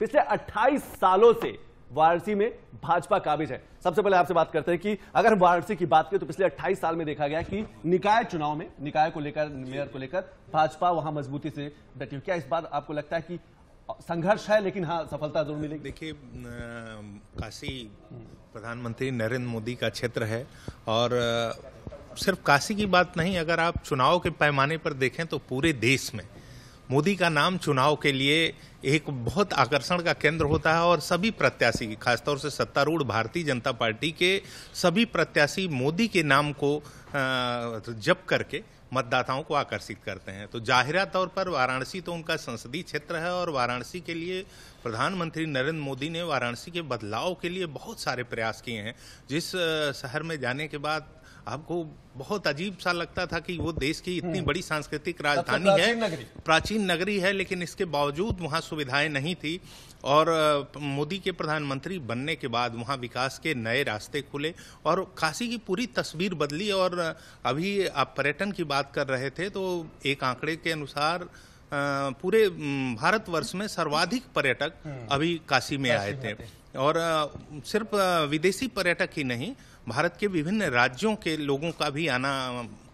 पिछले 28 सालों से वाराणसी में भाजपा काबिज है सबसे पहले आपसे बात करते हैं कि अगर वाराणसी की बात करें तो पिछले 28 साल में देखा गया कि निकाय चुनाव में निकाय को लेकर मेयर को लेकर भाजपा वहां मजबूती से डटी क्या इस बात आपको लगता है कि संघर्ष है लेकिन हाँ सफलता जरूर मिलेगी देखिए काशी प्रधानमंत्री नरेंद्र मोदी का क्षेत्र है और सिर्फ काशी की बात नहीं अगर आप चुनाव के पैमाने पर देखें तो पूरे देश में मोदी का नाम चुनाव के लिए एक बहुत आकर्षण का केंद्र होता है और सभी प्रत्याशी खासतौर से सत्तारूढ़ भारतीय जनता पार्टी के सभी प्रत्याशी मोदी के नाम को जप करके मतदाताओं को आकर्षित करते हैं तो जाहिरा तौर पर वाराणसी तो उनका संसदीय क्षेत्र है और वाराणसी के लिए प्रधानमंत्री नरेंद्र मोदी ने वाराणसी के बदलाव के लिए बहुत सारे प्रयास किए हैं जिस शहर में जाने के बाद आपको बहुत अजीब सा लगता था कि वो देश की इतनी हम्म। बड़ी सांस्कृतिक तो राजधानी है नगरी। प्राचीन नगरी है लेकिन इसके बावजूद वहाँ सुविधाएं नहीं थी और मोदी के प्रधानमंत्री बनने के बाद वहाँ विकास के नए रास्ते खुले और काशी की पूरी तस्वीर बदली और अभी आप पर्यटन की बात कर रहे थे तो एक आंकड़े के अनुसार पूरे भारतवर्ष में सर्वाधिक पर्यटक हम्म। अभी काशी में आए थे और सिर्फ विदेशी पर्यटक ही नहीं भारत के विभिन्न राज्यों के लोगों का भी आना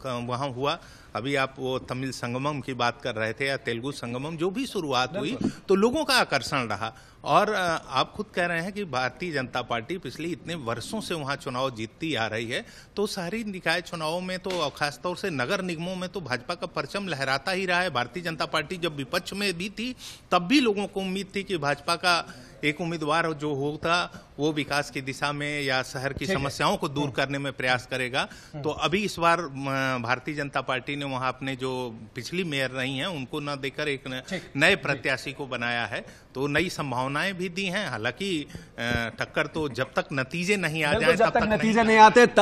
वहाँ हुआ अभी आप वो तमिल संगमम की बात कर रहे थे या तेलुगु संगमम जो भी शुरुआत हुई तो लोगों का आकर्षण रहा और आप खुद कह रहे हैं कि भारतीय जनता पार्टी पिछले इतने वर्षों से वहाँ चुनाव जीतती आ रही है तो शहरी निकाय चुनावों में तो खासतौर से नगर निगमों में तो भाजपा का परचम लहराता ही रहा है भारतीय जनता पार्टी जब विपक्ष में भी थी तब भी लोगों को उम्मीद थी कि भाजपा का एक उम्मीदवार जो होगा वो विकास की दिशा में या शहर की समस्याओं को दूर हम्म। करने में प्रयास करेगा हम्म। तो अभी इस बार भारतीय जनता पार्टी ने वहाँ अपने जो पिछली मेयर रही हैं उनको न देकर एक नए प्रत्याशी को बनाया है तो नई संभावनाएं भी दी हैं हालांकि टक्कर तो जब तक नतीजे नहीं आ जाए तब तक, तक नतीजे नहीं आते तब